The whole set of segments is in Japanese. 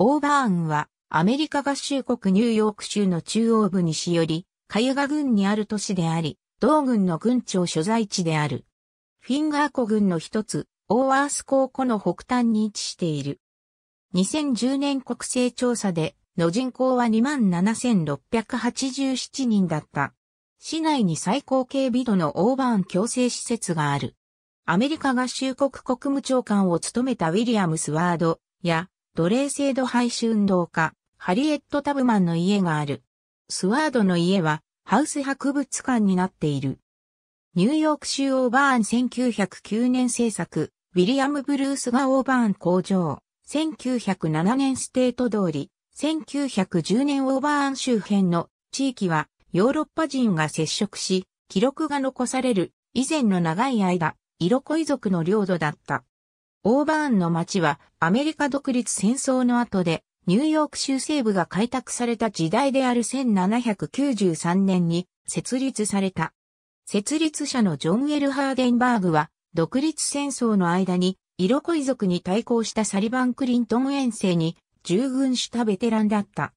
オーバーンはアメリカ合衆国ニューヨーク州の中央部西よりカユガ郡にある都市であり、同郡の郡庁所在地である。フィンガー湖郡の一つ、オーワース港湖の北端に位置している。2010年国勢調査での人口は27,687人だった。市内に最高警備度のオーバーン強制施設がある。アメリカ合衆国国務長官を務めたウィリアムスワードや奴隷制度廃止運動家、ハリエット・タブマンの家がある。スワードの家は、ハウス博物館になっている。ニューヨーク州オーバーン1909年制作、ウィリアム・ブルースがオーバーン工場、1907年ステート通り、1910年オーバーン周辺の地域はヨーロッパ人が接触し、記録が残される以前の長い間、色恋族の領土だった。オーバーンの街はアメリカ独立戦争の後でニューヨーク州西部が開拓された時代である1793年に設立された。設立者のジョン・エル・ハーデンバーグは独立戦争の間に色恋族に対抗したサリバン・クリントン遠征に従軍したベテランだった。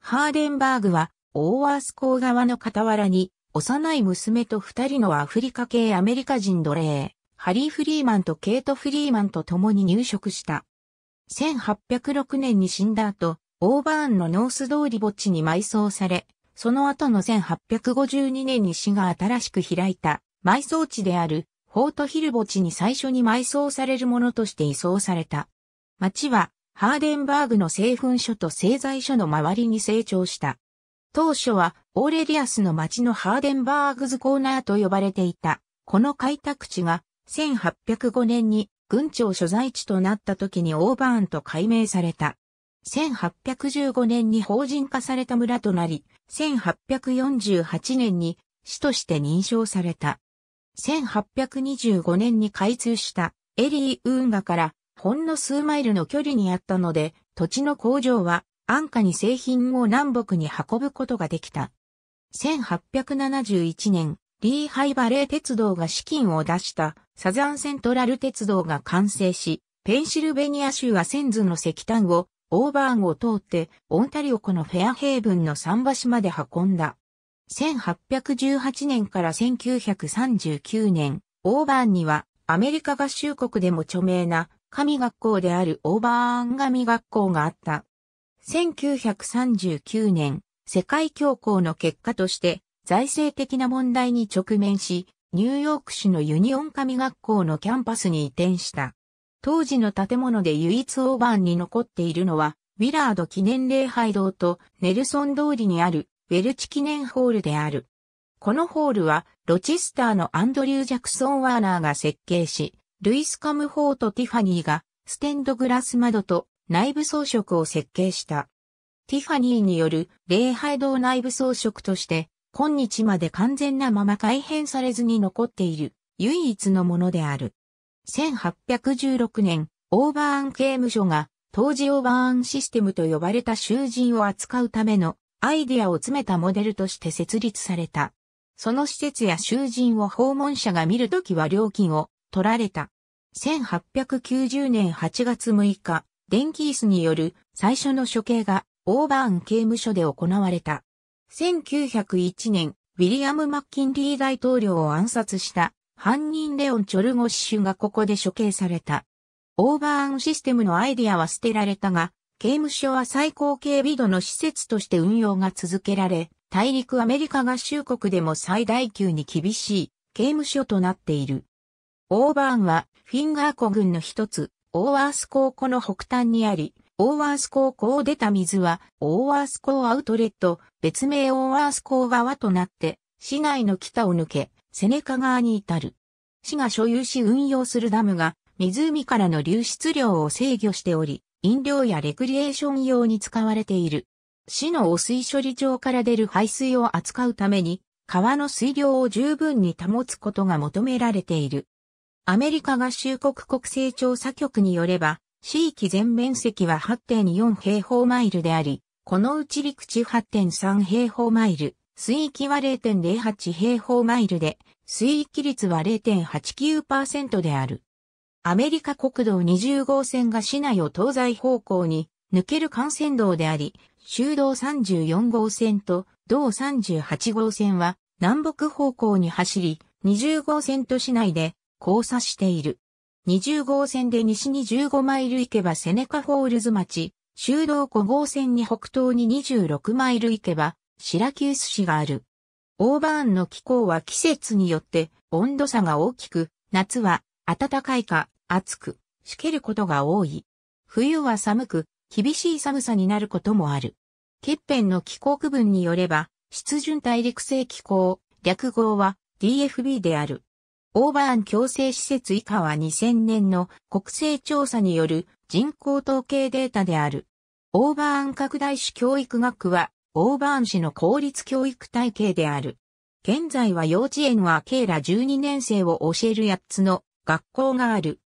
ハーデンバーグはオーワース港側の傍らに幼い娘と二人のアフリカ系アメリカ人奴隷。ハリー・フリーマンとケイト・フリーマンと共に入植した。1806年に死んだ後、オーバーンのノース通り墓地に埋葬され、その後の1852年に市が新しく開いた埋葬地であるフォートヒル墓地に最初に埋葬されるものとして移送された。町はハーデンバーグの製粉所と製材所の周りに成長した。当初はオーレリアスの町のハーデンバーグズコーナーと呼ばれていた。この開拓地が1805年に軍庁所在地となった時にオーバーンと改名された。1815年に法人化された村となり、1848年に市として認証された。1825年に開通したエリー運河からほんの数マイルの距離にあったので、土地の工場は安価に製品を南北に運ぶことができた。1871年、リーハイバレー鉄道が資金を出したサザンセントラル鉄道が完成し、ペンシルベニア州はセンズの石炭をオーバーンを通ってオンタリオ湖のフェアヘイブンの桟橋まで運んだ。1818年から1939年、オーバーンにはアメリカ合衆国でも著名な神学校であるオーバーン神学校があった。1939年、世界恐慌の結果として財政的な問題に直面し、ニューヨーク市のユニオン神学校のキャンパスに移転した。当時の建物で唯一オーバンに残っているのは、ウィラード記念礼拝堂とネルソン通りにあるウェルチ記念ホールである。このホールは、ロチスターのアンドリュー・ジャクソン・ワーナーが設計し、ルイス・カムホート・ティファニーが、ステンドグラス窓と内部装飾を設計した。ティファニーによる礼拝堂内部装飾として、今日まで完全なまま改変されずに残っている唯一のものである。1816年、オーバーン刑務所が当時オーバーンシステムと呼ばれた囚人を扱うためのアイデアを詰めたモデルとして設立された。その施設や囚人を訪問者が見るときは料金を取られた。1890年8月6日、電気椅子による最初の処刑がオーバーン刑務所で行われた。1901年、ウィリアム・マッキンリー大統領を暗殺した犯人レオン・チョルゴッシュがここで処刑された。オーバーンシステムのアイデアは捨てられたが、刑務所は最高警備度の施設として運用が続けられ、大陸アメリカ合衆国でも最大級に厳しい刑務所となっている。オーバーンはフィンガー湖群の一つ、オーワース港湖の北端にあり、オーワース港港出た水は、オーワース港アウトレット、別名オーワース港川となって、市内の北を抜け、セネカ川に至る。市が所有し運用するダムが、湖からの流出量を制御しており、飲料やレクリエーション用に使われている。市の汚水処理場から出る排水を扱うために、川の水量を十分に保つことが求められている。アメリカ合衆国国勢調査局によれば、地域全面積は8.4平方マイルであり、このうち陸地8.3平方マイル、水域は0.08平方マイルで、水域率は0.89%である。アメリカ国道20号線が市内を東西方向に抜ける幹線道であり、州道34号線と道38号線は南北方向に走り、20号線と市内で交差している。20号線で西に15マイル行けばセネカフォールズ町、修道5号線に北東に26マイル行けば、シラキュース市がある。オーバーンの気候は季節によって温度差が大きく、夏は暖かいか暑く、しけることが多い。冬は寒く、厳しい寒さになることもある。ケッペンの気候区分によれば、湿潤大陸性気候、略号は DFB である。オーバーン強制施設以下は2000年の国勢調査による人口統計データである。オーバーン拡大市教育学は、オーバーン市の公立教育体系である。現在は幼稚園はケーラ12年生を教える8つの学校がある。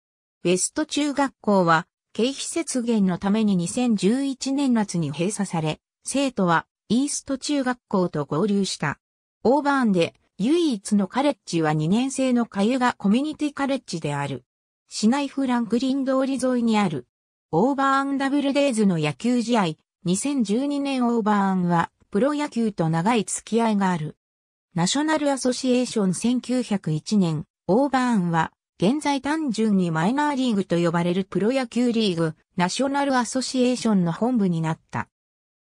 ウェスト中学校は、経費節減のために2011年夏に閉鎖され、生徒はイースト中学校と合流した。オーバーンで唯一のカレッジは2年生のカユがコミュニティカレッジである。市内フランクリン通り沿いにある。オーバーンダブルデイズの野球試合、2012年オーバーンは、プロ野球と長い付き合いがある。ナショナルアソシエーション1901年、オーバーンは、現在単純にマイナーリーグと呼ばれるプロ野球リーグ、ナショナルアソシエーションの本部になった。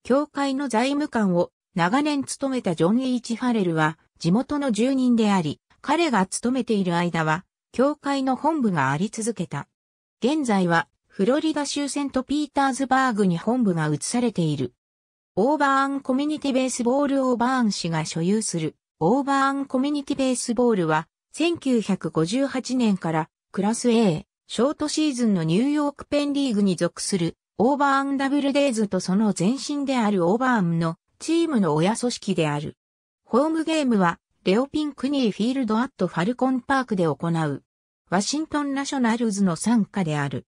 協会の財務官を長年務めたジョン・イーチ・ファレルは、地元の住人であり、彼が勤めている間は、教会の本部があり続けた。現在は、フロリダ州セントピーターズバーグに本部が移されている。オーバーンコミュニティベースボールオーバーン氏が所有するオーバーンコミュニティベースボールは1958年からクラス A ショートシーズンのニューヨークペンリーグに属するオーバーンダブルデイズとその前身であるオーバーンのチームの親組織である。ホームゲームは、レオピン・クニー・フィールド・アット・ファルコン・パークで行う、ワシントン・ナショナルズの傘下である。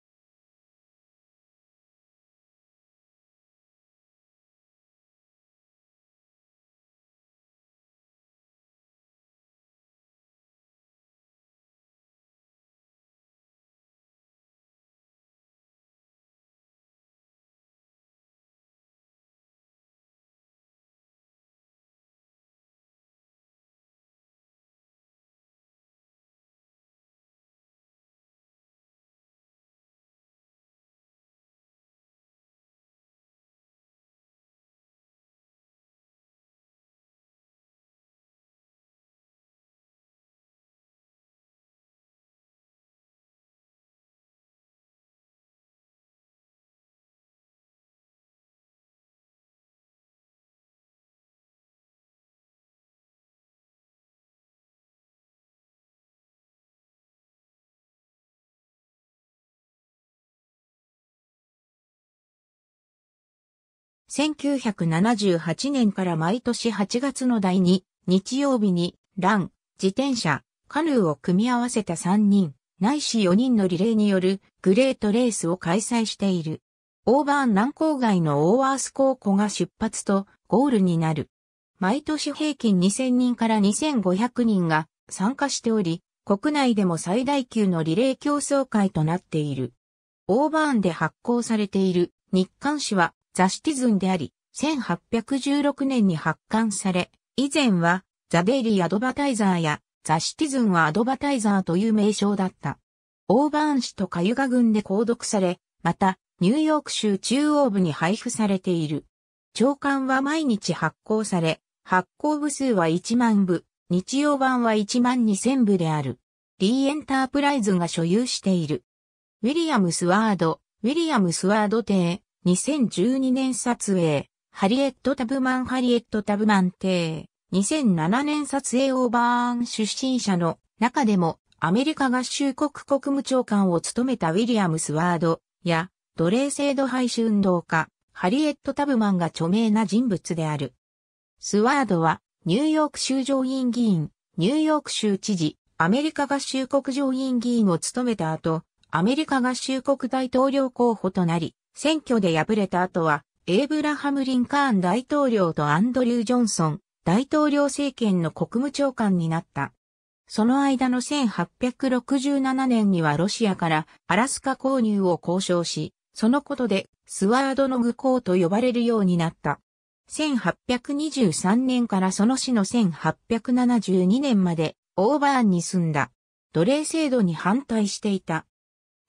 1978年から毎年8月の第2日曜日に、ラン、自転車、カヌーを組み合わせた3人、ないし4人のリレーによるグレートレースを開催している。オーバーン南郊外のオーワース高校が出発とゴールになる。毎年平均2000人から2500人が参加しており、国内でも最大級のリレー競争会となっている。オーバーンで発行されている日刊誌はザ・シティズンであり、1816年に発刊され、以前はザ・デイリー・アドバタイザーやザ・シティズンはアドバタイザーという名称だった。オーバーン市とカユガ郡で購読され、また、ニューヨーク州中央部に配布されている。長官は毎日発行され、発行部数は1万部、日曜版は1万2000部である。リーエンタープライズが所有している。ウィリアムスワード、ウィリアムスワード邸、2012年撮影、ハリエット・タブマン・ハリエット・タブマン邸。2007年撮影オーバーン出身者の中でもアメリカ合衆国国務長官を務めたウィリアムスワードや奴隷制度廃止運動家ハリエット・タブマンが著名な人物である。スワードはニューヨーク州上院議員、ニューヨーク州知事、アメリカ合衆国上院議員を務めた後、アメリカ合衆国大統領候補となり、選挙で敗れた後は、エイブラハム・リンカーン大統領とアンドリュー・ジョンソン大統領政権の国務長官になった。その間の1867年にはロシアからアラスカ購入を交渉し、そのことでスワードの愚行と呼ばれるようになった。1823年からその市の1872年までオーバーンに住んだ。奴隷制度に反対していた。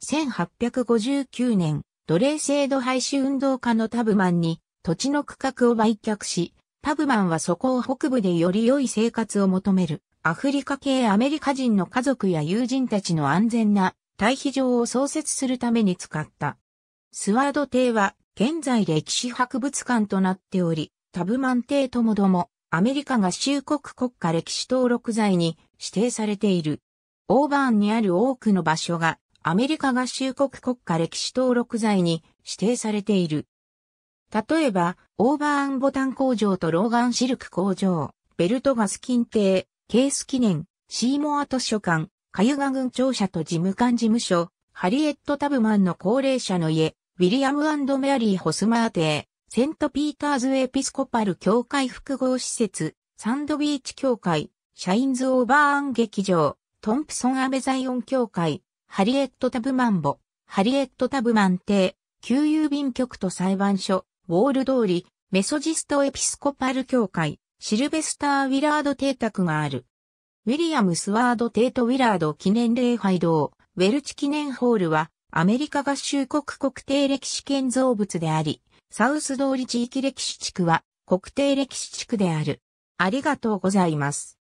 1859年、奴隷制度廃止運動家のタブマンに土地の区画を売却し、タブマンはそこを北部でより良い生活を求めるアフリカ系アメリカ人の家族や友人たちの安全な退避場を創設するために使った。スワード邸は現在歴史博物館となっており、タブマン邸ともどもアメリカ合衆国国家歴史登録財に指定されている。オーバーンにある多くの場所がアメリカ合衆国国家歴史登録財に指定されている。例えば、オーバーンボタン工場とローガンシルク工場、ベルトガス金邸、ケース記念、シーモア図書館、カユガ軍庁舎と事務官事務所、ハリエット・タブマンの高齢者の家、ウィリアムメアリー・ホスマー邸、セント・ピーターズ・エピスコパル教会複合施設、サンドビーチ教会、シャインズ・オーバーン劇場、トンプソン・アメザイオン教会、ハリエット・タブマンボ、ハリエット・タブマン邸、旧郵便局と裁判所、ウォール通り、メソジスト・エピスコパル協会、シルベスター・ウィラード邸宅がある。ウィリアム・スワード・テート・ウィラード記念礼拝堂、ウェルチ記念ホールは、アメリカ合衆国国定歴史建造物であり、サウス通り地域歴史地区は国定歴史地区である。ありがとうございます。